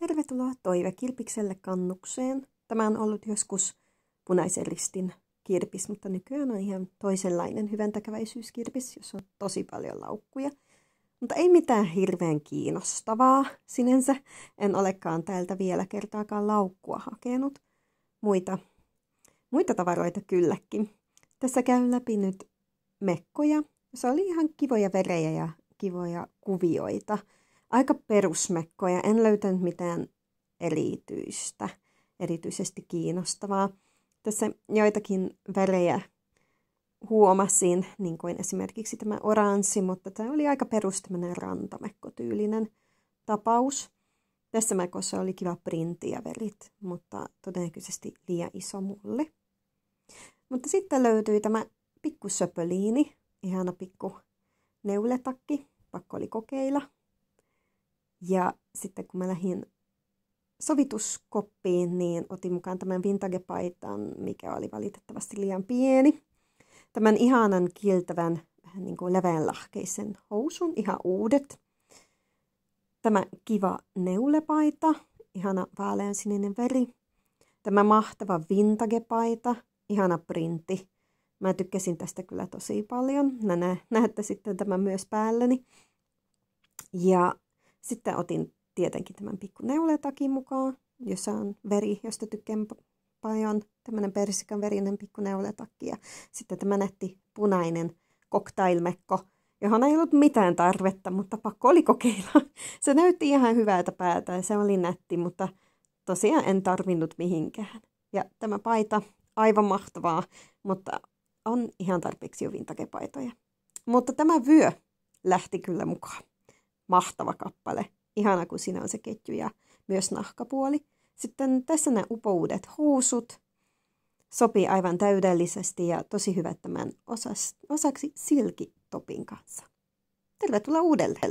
Tervetuloa Toive kannukseen. Tämä on ollut joskus punaisen ristin kirpis, mutta nykyään on ihan toisenlainen hyvän täkäväisyyskirpis, jossa on tosi paljon laukkuja. Mutta ei mitään hirveän kiinnostavaa sinänsä. En olekaan täältä vielä kertaakaan laukkua hakenut. Muita, muita tavaroita kylläkin. Tässä käyn läpi nyt mekkoja. Se oli ihan kivoja verejä ja kivoja kuvioita aika perusmekkoja. En löytänyt mitään erityistä, erityisesti kiinnostavaa. Tässä joitakin välejä huomasin, niin kuin esimerkiksi tämä oranssi, mutta tämä oli aika perus tämmöinen rantamekkotyylinen tapaus. Tässä mekossa oli kiva printti ja värit, mutta todennäköisesti liian iso mulle. Mutta sitten löytyi tämä pikku ihana pikku neuletakki, pakko oli kokeilla. Ja sitten kun mä lähdin sovituskoppiin, niin otin mukaan tämän vintage-paitan, mikä oli valitettavasti liian pieni. Tämän ihanan kieltävän, vähän niin kuin leveänlahkeisen housun, ihan uudet. Tämä kiva neulepaita, ihana vaaleansininen veri. Tämä mahtava vintage-paita, ihana printti. Mä tykkäsin tästä kyllä tosi paljon. nä- näette sitten tämän myös päälleni. Ja sitten otin tietenkin tämän pikku neuletakin mukaan, jossa on veri, josta tykkään paljon. Tämmöinen persikan verinen pikku neuletakki ja sitten tämä nätti punainen koktailmekko, johon ei ollut mitään tarvetta, mutta pakko oli kokeilla. Se näytti ihan hyvältä päätä ja se oli nätti, mutta tosiaan en tarvinnut mihinkään. Ja tämä paita, aivan mahtavaa, mutta on ihan tarpeeksi jo vintagepaitoja. Mutta tämä vyö lähti kyllä mukaan mahtava kappale. Ihana, kun siinä on se ketju ja myös nahkapuoli. Sitten tässä nämä upouudet housut. Sopii aivan täydellisesti ja tosi hyvä tämän osas, osaksi silkitopin kanssa. Tervetuloa uudelleen!